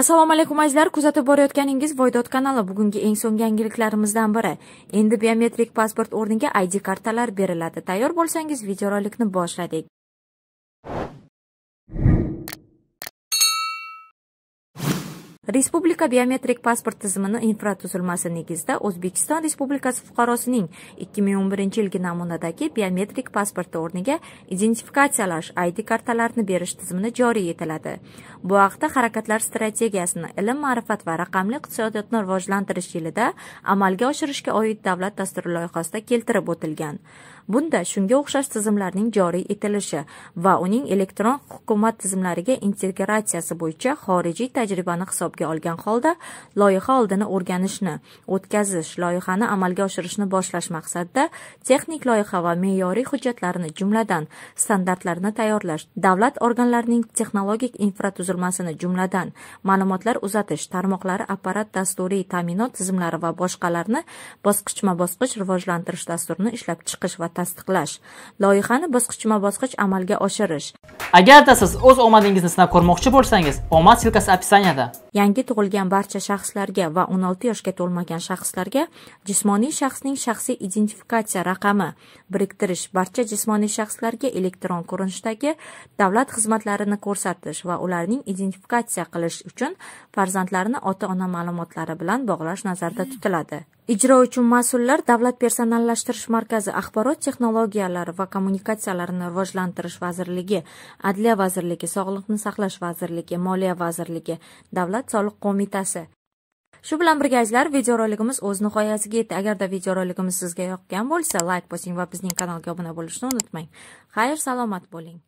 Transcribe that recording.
assalomu alaykum azizlar kuzatib borayotganingiz voydod kanali bugungi eng so'nggi yangiliklarimizdan biri endi biometrik pasport o'rniga id kartalar beriladi tayyor bo'lsangiz videorolikni boshladik respublika biometrik pasport tizimini infratuzilmasi negizida o'zbekiston respublikasi fuqarosining 2011 yilgi namunadagi biometrik pasporti o'rniga identifikatsiyalash id kartalarini berish tizimini joriy etiladi bu haqda harakatlar strategiyasini ilm ma'rifat va raqamli iqtisodiyotni rivojlantirish yilida amalga oshirishga oid davlat dasturi loyihasida keltirib o'tilgan Bunda shunga o'xshash tizimlarning joriy etilishi va uning elektron hukumat tizimlariga integratsiyasi bo'yicha xorijiy tajribani hisobga olgan holda loyiha oldini o'rganishni, o'tkazish, loyihani amalga oshirishni boshlash maqsadida texnik loyiha va me'yoriy hujjatlarini, jumladan, standartlarni tayyorlash, davlat organlarining texnologik infratuzilmasini, jumladan, ma'lumotlar uzatish tarmoqlari, apparat dasturiy ta'minot tizimlari va boshqalarni bosqichma-bosqich rivojlantirish dasturini ishlab chiqish va tasdiqlash loyihani bosqichma bosqich amalga oshirish agarda siz o'z omadingizni sinab ko'rmoqchi bo'lsangiz omad silkasi описаниyada yangi tug'ilgan barcha shaxslarga va 16 yoshga to'lmagan shaxslarga jismoniy shaxsning shaxsiy identifikatsiya raqami biriktirish barcha jismoniy shaxslarga elektron ko'rinishdagi davlat xizmatlarini ko'rsatish va ularning identifikatsiya qilish uchun farzandlarini ota ona ma'lumotlari bilan bog'lash nazarda tutiladi ijro uchun mas'ullar davlat personallashtirish markazi axborot texnologiyalari va kommunikatsiyalarini rivojlantirish vazirligi adliya vazirligi sog'liqni saqlash vazirligi moliya vazirligi davlat soliq qo'mitasi shu bilan birga azizlar videorolikimiz o'z nihoyasiga yetdi agarda videorolikimiz sizga yoqgan bo'lsa layk like bosing va bizning kanalga obuna bo'lishni unutmang xayr salomat bo'ling